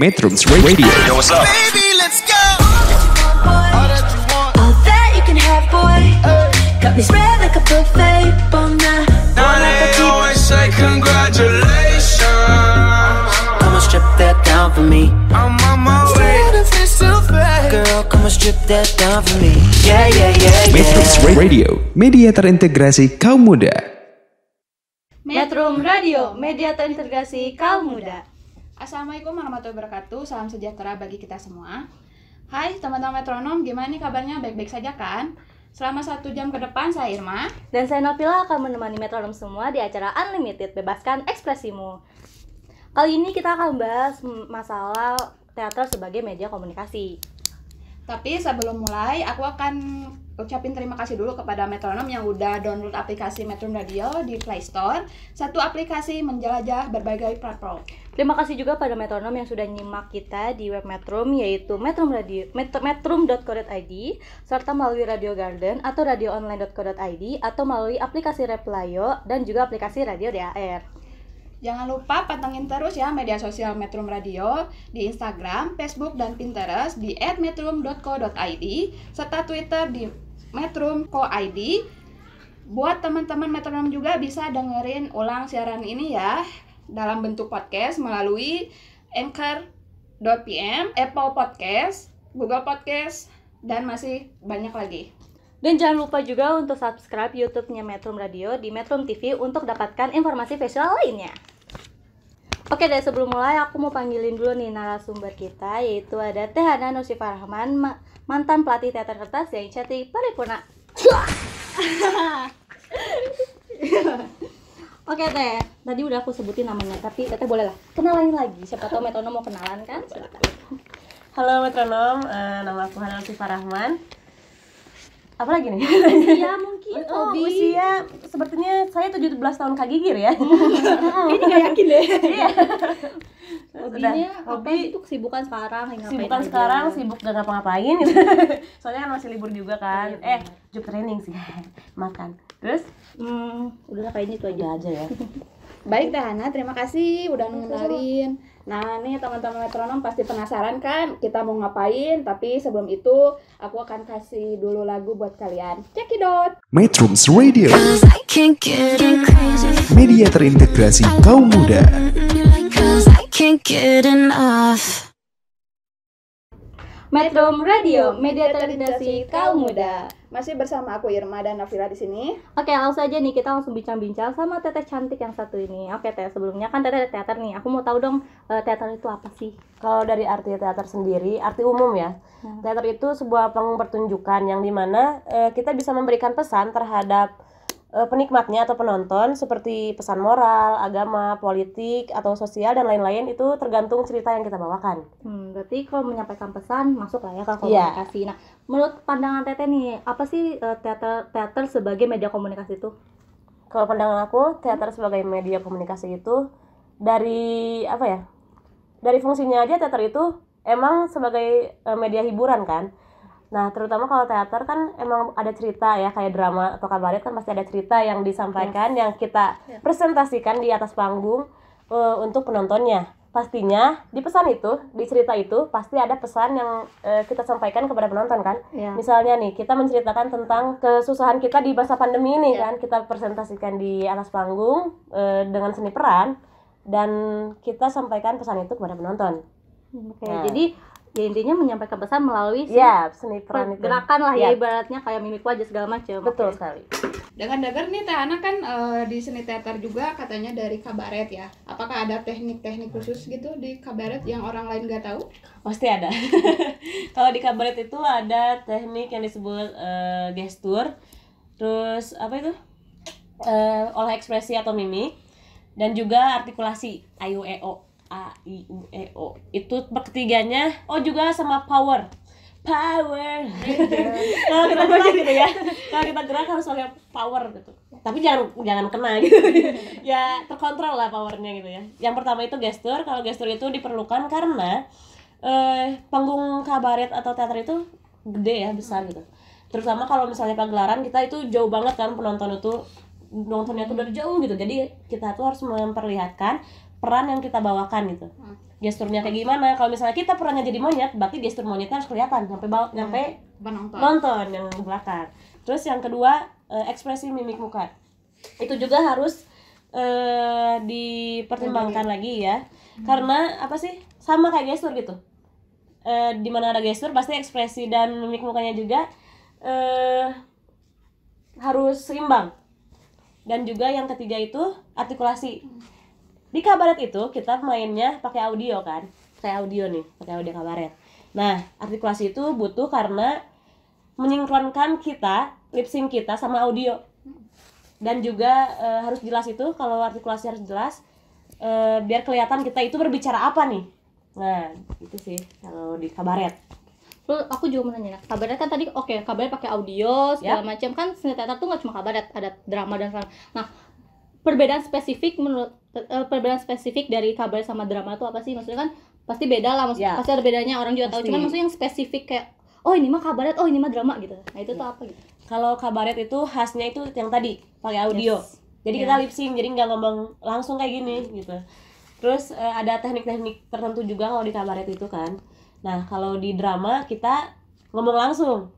Metro Radio. Yo, what's up? Baby, let's go. Got Radio, media terintegrasi kaum muda. Metro Radio, media terintegrasi kaum muda. Assalamualaikum warahmatullahi wabarakatuh. Salam sejahtera bagi kita semua. Hai teman-teman metronom, gimana nih kabarnya? Baik-baik saja kan? Selama satu jam ke depan saya Irma dan saya Novila akan menemani metronom semua di acara Unlimited Bebaskan Ekspresimu. Kali ini kita akan membahas masalah teater sebagai media komunikasi. Tapi sebelum mulai, aku akan ucapin terima kasih dulu kepada metronom yang udah download aplikasi Metronom Radio di Play Store. Satu aplikasi menjelajah berbagai platform. Terima kasih juga pada metronom yang sudah nyimak kita di web Metrum yaitu Metrum Radio metrum.co.id serta melalui Radio Garden atau radioonline.co.id atau melalui aplikasi Replyo dan juga aplikasi Radio DAR. Jangan lupa pantengin terus ya media sosial Metrum Radio di Instagram, Facebook, dan Pinterest di @metrum.co.id serta Twitter di Metrum Co ID. Buat teman-teman metronom juga bisa dengerin ulang siaran ini ya dalam bentuk podcast melalui anchor.pm, Apple Podcast, Google Podcast, dan masih banyak lagi. Dan jangan lupa juga untuk subscribe YouTube-nya Metrum Radio di Metrum TV untuk dapatkan informasi visual lainnya. Oke deh, sebelum mulai aku mau panggilin dulu nih narasumber kita yaitu ada Tehana Hana Rahman, mantan pelatih teater kertas yang Cati paripurna. Oke teh, tadi udah aku sebutin namanya, tapi teteh boleh lah kenalin lagi. Siapa tahu metronom mau kenalan kan? Halo metronom, uh, nama aku Hanal Farahman. Rahman. Apa lagi nih? Usia mungkin, oh, Obi. Usia, sepertinya saya 17 tahun kagigir ya. Ini gak yakin deh. Iya. hobinya hobi itu kesibukan sekarang kesibukan sekarang sibuk gak ngapa-ngapain gitu soalnya kan masih libur juga kan iya, eh bener. job training sih makan terus hmm, udah ngapain itu aja aja ya Baik Dahana, terima kasih udah ngenalin. Nah, nih teman-teman metronom pasti penasaran kan kita mau ngapain, tapi sebelum itu aku akan kasih dulu lagu buat kalian. check it Cekidot. Metrums Radio. Media terintegrasi kaum muda can't get enough. Metro Radio, media terintegrasi kaum muda. Masih bersama aku Irma dan Nafila di sini. Oke, langsung aja nih kita langsung bincang-bincang sama Teteh cantik yang satu ini. Oke, Teteh, sebelumnya kan Teteh teater nih. Aku mau tahu dong eh, teater itu apa sih? Kalau dari arti teater sendiri, arti umum ya. Hmm. Teater itu sebuah panggung pertunjukan yang dimana eh, kita bisa memberikan pesan terhadap Eh, penikmatnya atau penonton seperti pesan moral, agama, politik atau sosial dan lain-lain itu tergantung cerita yang kita bawakan. Hmm, berarti kalau menyampaikan pesan masuk lah ya kalau iya. komunikasi. Yeah. Nah, menurut pandangan Tete nih, apa sih eh, teater teater sebagai media komunikasi itu? Kalau pandangan aku, teater sebagai media komunikasi itu dari apa ya? Dari fungsinya aja teater itu emang sebagai eh, media hiburan kan. Nah, terutama kalau teater kan emang ada cerita ya, kayak drama atau kabaret kan pasti ada cerita yang disampaikan, yes. yang kita yes. Iya. presentasikan di atas panggung uh, untuk penontonnya. Pastinya di pesan itu, di cerita itu pasti ada pesan yang uh, kita sampaikan kepada penonton kan. Iya. Misalnya nih, kita menceritakan tentang kesusahan kita di masa pandemi ini iya. kan, kita presentasikan di atas panggung uh, dengan seni peran dan kita sampaikan pesan itu kepada penonton. Hmm, oke, okay, nah. jadi ya intinya menyampaikan pesan melalui si ya, seni peran itu. gerakan lah ya. ya ibaratnya kayak mimik wajah segala macam betul okay. sekali dengan dagar nih Teh Ana kan uh, di seni teater juga katanya dari kabaret ya apakah ada teknik-teknik khusus gitu di kabaret yang orang lain nggak tahu pasti ada kalau di kabaret itu ada teknik yang disebut uh, gestur terus apa itu uh, olah ekspresi atau mimik dan juga artikulasi ayo eo A I U E O itu ketiganya oh juga sama power power iya. kalau kita gerak gitu ya kalau kita gerak harus pakai power gitu tapi jangan jangan kena gitu ya terkontrol lah powernya gitu ya yang pertama itu gestur kalau gestur itu diperlukan karena eh, panggung kabaret atau teater itu gede ya besar gitu terutama kalau misalnya pagelaran kita itu jauh banget kan penonton itu penontonnya itu dari jauh gitu jadi kita tuh harus memperlihatkan peran yang kita bawakan gitu hmm. gesturnya kayak gimana kalau misalnya kita perannya jadi monyet berarti gestur monyetnya harus kelihatan sampai bawah hmm. sampai penonton nonton yang belakang terus yang kedua eh, ekspresi mimik muka itu juga harus uh, dipertimbangkan hmm. lagi ya hmm. karena apa sih sama kayak gestur gitu uh, mana ada gestur pasti ekspresi dan mimik mukanya juga uh, harus seimbang dan juga yang ketiga itu artikulasi hmm di kabaret itu kita mainnya pakai audio kan pakai audio nih pakai audio kabaret nah artikulasi itu butuh karena menyinkronkan kita lip sync kita sama audio dan juga e, harus jelas itu kalau artikulasi harus jelas e, biar kelihatan kita itu berbicara apa nih nah itu sih kalau di kabaret aku juga mau nanya, kabaret kan tadi oke, okay, kabaret pakai audio segala yep. macam kan seni teater tuh nggak cuma kabaret, ada drama dan lain Nah, perbedaan spesifik menurut Eh, perbedaan spesifik dari kabar sama drama itu apa sih maksudnya kan pasti beda lah maksudnya pasti ada bedanya orang juga pasti. tahu cuman maksudnya yang spesifik kayak oh ini mah kabaret oh ini mah drama gitu nah itu yeah. tuh ya. apa gitu kalau kabaret itu khasnya itu yang tadi pakai audio yes. jadi yeah. kita lip sync jadi nggak ngomong langsung kayak gini gitu terus uh, ada teknik-teknik tertentu juga kalau di kabaret itu kan nah kalau di drama kita ngomong langsung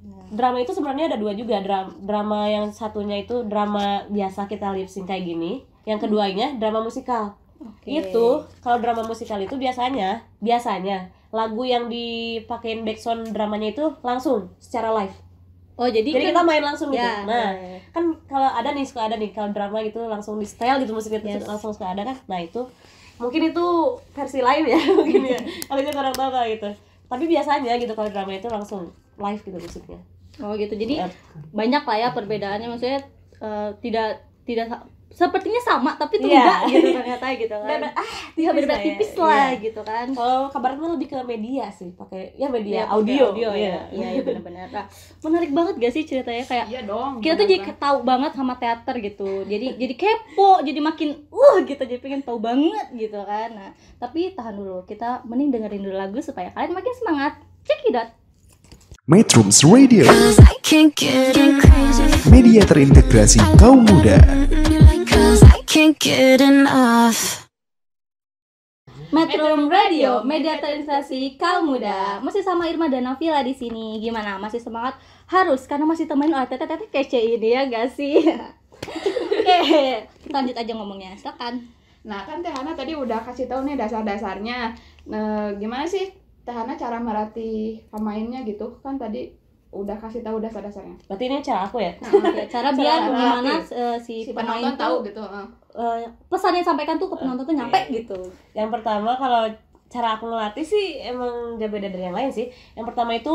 ya. drama itu sebenarnya ada dua juga drama drama yang satunya itu drama biasa kita lip sync kayak gini yang keduanya drama musikal okay. itu kalau drama musikal itu biasanya biasanya lagu yang dipakein background dramanya itu langsung secara live Oh jadi, jadi kan kita main langsung gitu. Ya, nah, ya, ya. kan kalau ada nih suka ada nih kalau drama gitu langsung di style gitu musiknya yes. langsung suka ada kan. Nah, itu mungkin itu versi lain ya mungkin ya. kalau itu orang tahu gitu. Tapi biasanya gitu kalau drama itu langsung live gitu musiknya. Oh gitu. Jadi ya. banyak lah ya perbedaannya maksudnya uh, tidak tidak sepertinya sama tapi tuh yeah. enggak gitu ternyata gitu kan beda ah ya. tipis beda tipis ya. lah yeah. gitu kan kalau kabarnya gue lebih ke media sih pakai ya media yeah, audio audio ya iya yeah, iya, iya, benar-benar nah, menarik banget gak sih ceritanya kayak yeah, dong, kita tuh jadi tahu banget sama teater gitu jadi jadi kepo jadi makin uh gitu jadi pengen tahu banget gitu kan nah tapi tahan dulu kita mending dengerin dulu lagu supaya kalian makin semangat cekidot Metrums Radio Media terintegrasi kaum muda can't get enough. Metro Radio, media terinspirasi kaum muda. Masih sama Irma dan Novila di sini. Gimana? Masih semangat? Harus karena masih temenin oleh teteh-teteh kece ini ya gak sih? Oke, eh, lanjut aja ngomongnya. Silakan. Nah, kan Tehana tadi udah kasih tau nih dasar-dasarnya. Nah, gimana sih Tehana cara melatih pemainnya gitu? Kan tadi udah kasih tahu dasar-dasarnya. Berarti ini cara aku ya. Nah, okay. cara biar cara gimana uh, si, si pemain penonton tahu gitu. Uh. Uh, pesan yang sampaikan tuh ke penonton okay. tuh nyampe gitu. Yang pertama kalau cara aku ngelatih sih emang gak beda dari yang lain sih. Yang pertama itu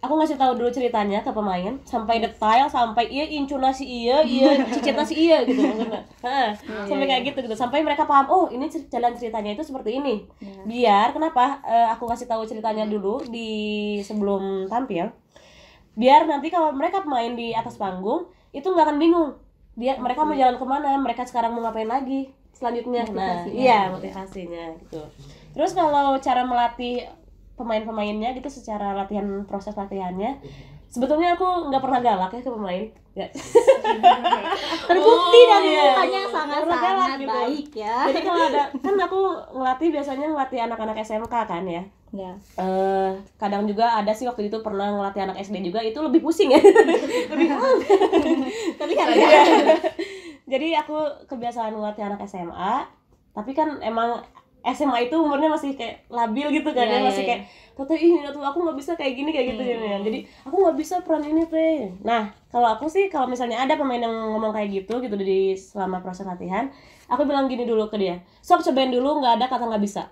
aku ngasih tahu dulu ceritanya ke pemain sampai detail sampai iya intonasi iya iya cicitnya si iya gitu iya, sampai iya, kayak iya. gitu gitu sampai mereka paham oh ini jalan ceritanya itu seperti ini biar kenapa eh, aku kasih tahu ceritanya dulu di sebelum tampil biar nanti kalau mereka main di atas panggung itu nggak akan bingung dia mereka mau jalan kemana mereka sekarang mau ngapain lagi selanjutnya nah iya motivasinya gitu terus kalau cara melatih pemain-pemainnya gitu secara latihan proses latihannya sebetulnya aku nggak pernah galak ya ke pemain terbukti oh, dari iya. mukanya iya. sangat sangat galak, gitu. baik ya jadi kalau ada kan aku ngelatih biasanya ngelatih anak-anak SMK kan ya Ya. Uh, kadang juga ada sih waktu itu pernah ngelatih anak SD juga itu lebih pusing ya lebih tapi kan ya. jadi aku kebiasaan ngelatih anak SMA tapi kan emang SMA itu umurnya masih kayak labil gitu kan yeah, ya masih yeah, kayak iya. tapi ini tuh aku nggak bisa kayak gini kayak gitu, gitu kan. hmm. ya jadi aku nggak bisa peran ini teh nah kalau aku sih kalau misalnya ada pemain yang ngomong kayak gitu gitu di selama proses latihan aku bilang gini dulu ke dia sok cobain dulu nggak ada kata nggak bisa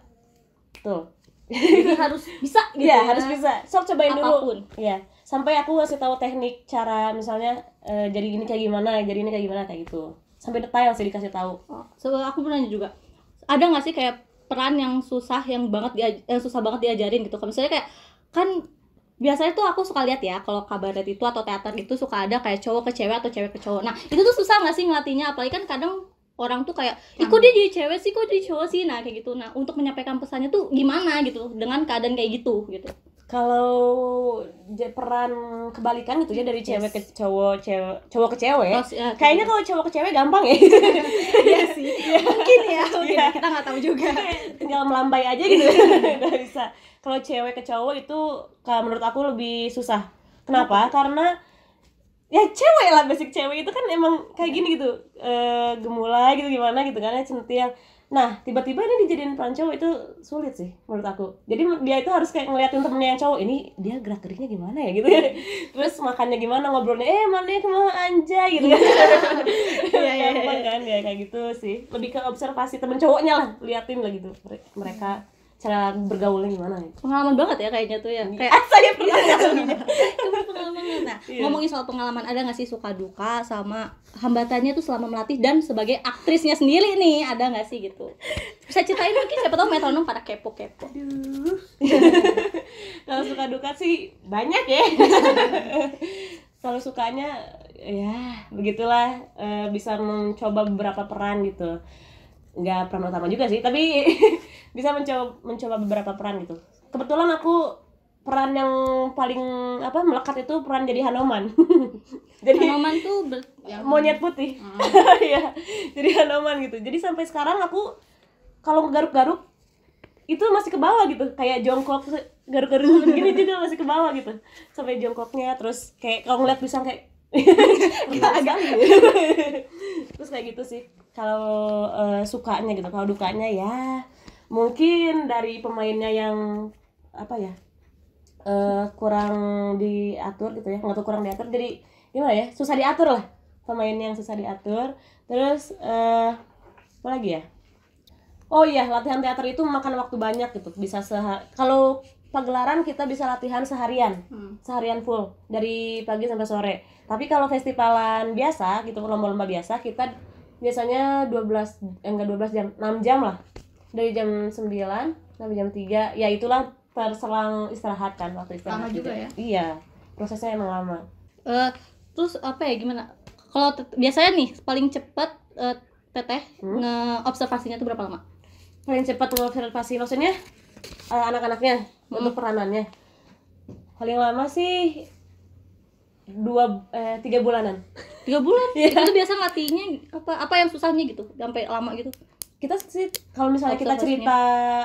tuh jadi harus bisa gitu ya, ya harus bisa sok cobain Apapun. dulu ya sampai aku ngasih tahu teknik cara misalnya uh, jadi gini kayak gimana jadi ini kayak gimana kayak gitu sampai detail sih dikasih tahu oh, so, aku pernah juga ada nggak sih kayak peran yang susah yang banget dia yang eh, susah banget diajarin gitu. Kalau misalnya kayak kan biasanya tuh aku suka lihat ya kalau kabaret itu atau teater itu suka ada kayak cowok ke cewek atau cewek ke cowok. Nah, itu tuh susah nggak sih ngelatihnya apalagi kan kadang orang tuh kayak ikut dia jadi cewek sih kok jadi cowok sih nah kayak gitu nah untuk menyampaikan pesannya tuh gimana gitu dengan keadaan kayak gitu gitu kalau peran kebalikan gitu ya dari yes. cewek ke cowok cewek cowok ke cewek oh, ya, kayaknya kalau cowok ke cewek gampang ya iya sih ya. mungkin ya mungkin ya. Iya. kita nggak tahu juga tinggal melambai aja gitu nggak bisa kalau cewek ke cowok itu kalau menurut aku lebih susah kenapa karena ya cewek lah basic cewek itu kan emang kayak iya. gini gitu e, gemulai gitu gimana gitu kan ya centil Nah, tiba-tiba ini dijadiin peran cowok itu sulit sih menurut aku. Jadi dia itu harus kayak ngeliatin temennya yang cowok ini dia gerak geriknya gimana ya gitu iya. Terus makannya gimana ngobrolnya, eh mana kemana anjay gitu ya Iya iya, iya, iya kan ya kayak gitu sih. Lebih ke observasi temen cowoknya lah, liatin lah gitu mereka cara bergaulnya gimana gitu. Pengalaman banget ya kayaknya tuh ya. Kayak saya pernah nah yeah. ngomongin soal pengalaman ada nggak sih suka duka sama hambatannya tuh selama melatih dan sebagai aktrisnya sendiri nih ada nggak sih gitu bisa ceritain mungkin siapa tahu metronom pada kepo kepo kalau suka duka sih banyak ya kalau sukanya ya begitulah e, bisa mencoba beberapa peran gitu nggak peran utama juga sih tapi bisa mencoba mencoba beberapa peran gitu kebetulan aku peran yang paling apa melekat itu peran jadi Hanoman. jadi Hanoman tuh ber- ya, monyet putih. Hmm. Iya. ya, jadi Hanoman gitu. Jadi sampai sekarang aku kalau garuk-garuk itu masih ke bawah gitu, kayak jongkok garuk-garuk gini juga masih ke bawah gitu. Sampai jongkoknya terus kayak kalau ngeliat pisang kayak agak terus kayak gitu sih kalau uh, sukanya gitu kalau dukanya ya mungkin dari pemainnya yang apa ya uh, kurang diatur gitu ya nggak tuh kurang diatur jadi gimana ya susah diatur lah pemain yang susah diatur terus uh, apa lagi ya oh iya latihan teater itu makan waktu banyak gitu bisa seha kalau pagelaran kita bisa latihan seharian hmm. seharian full dari pagi sampai sore tapi kalau festivalan biasa gitu lomba-lomba biasa kita biasanya 12 eh, enggak 12 jam enam jam lah dari jam 9 sampai jam 3 ya itulah terselang istirahat kan waktu istirahat lama gitu. juga, ya iya prosesnya emang lama uh, terus apa ya gimana kalau biasanya nih paling cepat uh, teteh hmm? ngeobservasinya tuh berapa lama paling cepat mengobservasi maksudnya uh, anak-anaknya hmm. untuk peranannya paling lama sih dua eh, tiga bulanan tiga bulan yeah. itu biasa ngelatihnya apa apa yang susahnya gitu sampai lama gitu kita sih kalau misalnya kita cerita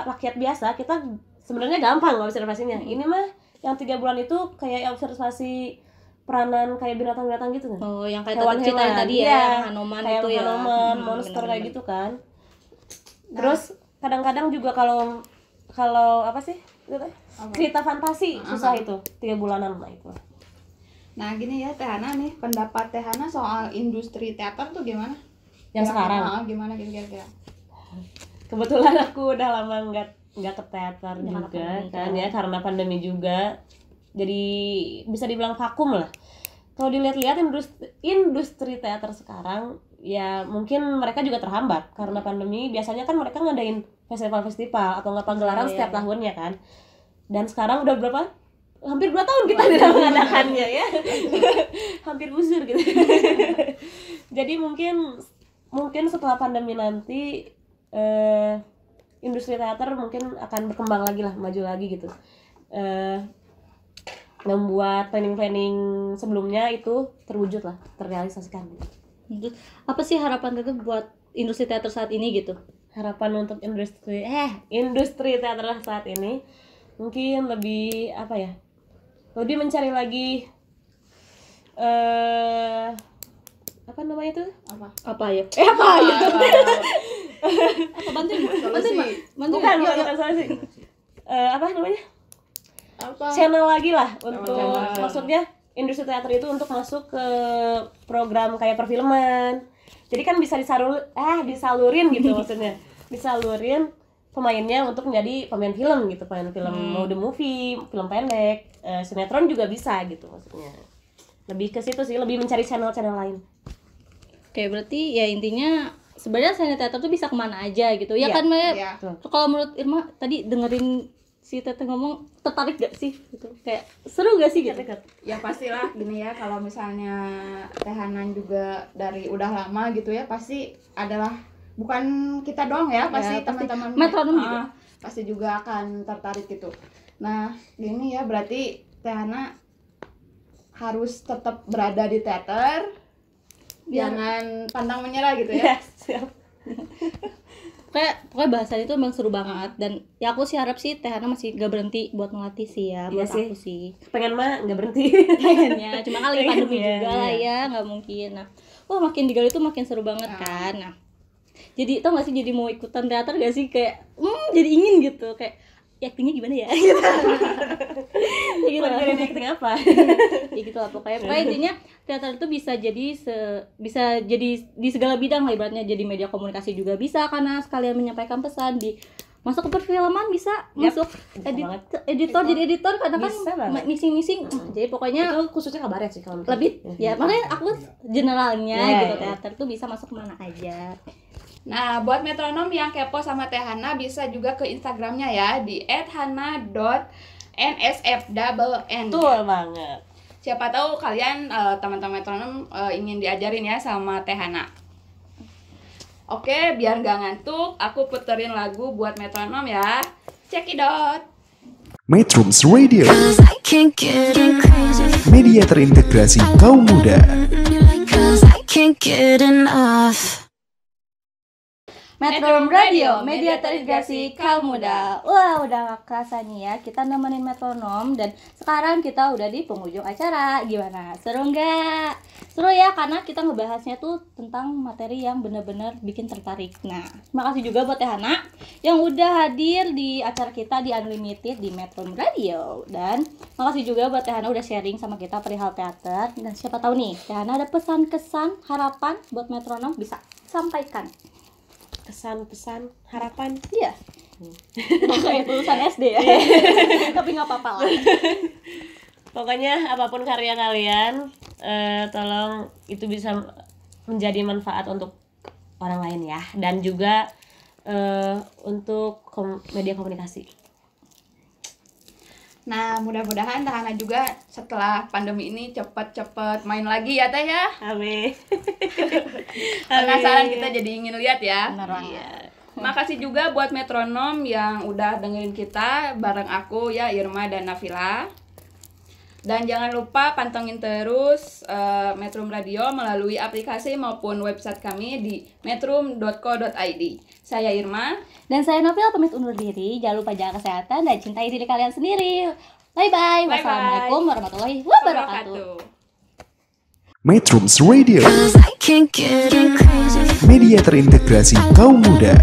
rakyat biasa kita sebenarnya gampang observasinya hmm. ini mah yang tiga bulan itu kayak observasi peranan kayak binatang-binatang gitu kan oh yang kayak tadi cerita, tadi ya, iya, hanoman kayak itu hanoman ya. Hmm, monster -bener. kayak gitu kan nah. terus kadang-kadang juga kalau kalau apa sih cerita fantasi uh-huh. susah itu tiga bulanan lah itu nah gini ya Tehana nih pendapat Tehana soal industri teater tuh gimana yang ya, sekarang ah, gimana kira-kira kebetulan aku udah lama nggak nggak ke teater juga kan ya karena pandemi juga jadi bisa dibilang vakum lah kalau dilihat-lihat industri, industri teater sekarang ya mungkin mereka juga terhambat karena pandemi biasanya kan mereka ngadain festival-festival atau nggak penggelaran oh, iya. setiap iya. tahunnya kan dan sekarang udah berapa hampir dua tahun kita tidak mengadakannya ya hampir busur gitu jadi mungkin mungkin setelah pandemi nanti eh, industri teater mungkin akan berkembang lagi lah maju lagi gitu uh, membuat planning-planning sebelumnya itu terwujud lah terrealisasikan gitu. apa sih harapan itu buat industri teater saat ini gitu? Harapan untuk industri eh industri teater saat ini mungkin lebih apa ya? Lebih mencari lagi eh uh, apa namanya itu? Apa? Apa ya? Eh, apa, ya? Ah, iya apa bantuin bantuin bantuin bukan bukan iya, bukan iya. solusi uh, eh, apa namanya apa? channel lagi lah untuk channel. maksudnya industri teater itu untuk masuk ke program kayak perfilman jadi kan bisa disarul eh disalurin gitu maksudnya disalurin pemainnya untuk menjadi pemain film gitu pemain film hmm. mau the movie film pendek uh, sinetron juga bisa gitu maksudnya lebih ke situ sih lebih mencari channel-channel lain oke berarti ya intinya sebenarnya seni teater tuh bisa kemana aja gitu ya yeah, kan Maya yeah. kalau menurut Irma tadi dengerin si Teteh ngomong tertarik gak sih gitu kayak seru gak sih gitu ya pastilah gini ya kalau misalnya tehanan juga dari udah lama gitu ya pasti adalah bukan kita doang ya, ya pasti ya, teman-teman metronom uh, juga pasti juga akan tertarik gitu nah gini ya berarti Tehana harus tetap berada di teater Biar... Iya. jangan pantang menyerah gitu ya yes, iya, pokoknya, pokoknya bahasanya itu emang seru banget dan ya aku sih harap sih Tehana masih gak berhenti buat melatih sih ya iya buat iya sih. aku sih pengen mah gak berhenti pengennya cuma kali pengen pandemi ya, juga lah ya nggak mungkin nah wah makin digali tuh makin seru banget nah. kan nah jadi tau gak sih jadi mau ikutan teater gak sih kayak hmm jadi ingin gitu kayak ya actingnya gimana ya gitu gitu lah acting apa ya gitu lah pokoknya pokoknya iya. intinya teater itu bisa jadi se bisa jadi di segala bidang lah ibaratnya jadi media komunikasi juga bisa karena sekalian menyampaikan pesan di masuk ke perfilman bisa yep. masuk edit, editor jadi editor karena kan missing-missing hmm. jadi pokoknya itu khususnya kabarnya sih kalau lebih ya makanya aku iya. generalnya yeah, gitu yeah. teater tuh bisa masuk mana aja Nah, buat metronom yang kepo sama Teh Hana bisa juga ke Instagramnya ya di @hana.nsfn. Tuh, banget. Siapa tahu kalian eh, teman-teman metronom eh, ingin diajarin ya sama Teh Hana. Oke, biar nggak ngantuk, aku puterin lagu buat metronom ya. Check it out. Metrums Radio. Media terintegrasi kaum muda. can't get enough. Metro Radio, media terintegrasi kaum muda. Wah, udah gak kerasa nih ya, kita nemenin metronom dan sekarang kita udah di penghujung acara. Gimana? Seru nggak? Seru ya, karena kita ngebahasnya tuh tentang materi yang bener-bener bikin tertarik. Nah, makasih juga buat Tehana yang udah hadir di acara kita di Unlimited di Metro Radio. Dan makasih juga buat Tehana udah sharing sama kita perihal teater. Dan siapa tahu nih, Tehana ada pesan-kesan, harapan buat metronom bisa sampaikan kesan pesan hmm. harapan iya hmm. lulusan SD ya iya. tapi nggak apa-apa lah pokoknya apapun karya kalian eh, tolong itu bisa menjadi manfaat untuk orang lain ya dan juga eh, untuk kom media komunikasi Nah, mudah-mudahan Tahana juga setelah pandemi ini cepet-cepet main lagi ya Teh ya. Amin. Penasaran kita jadi ingin lihat ya. Benar Iya. Makasih juga buat metronom yang udah dengerin kita bareng aku ya Irma dan Nafila. Dan jangan lupa pantengin terus uh, Metrum Radio melalui aplikasi maupun website kami di metrum.co.id. Saya Irma dan saya Novel. pamit undur diri. Jangan lupa jaga kesehatan dan cintai diri kalian sendiri. Bye bye. Wassalamualaikum warahmatullahi wabarakatuh. Metrums Radio. Media terintegrasi kaum muda.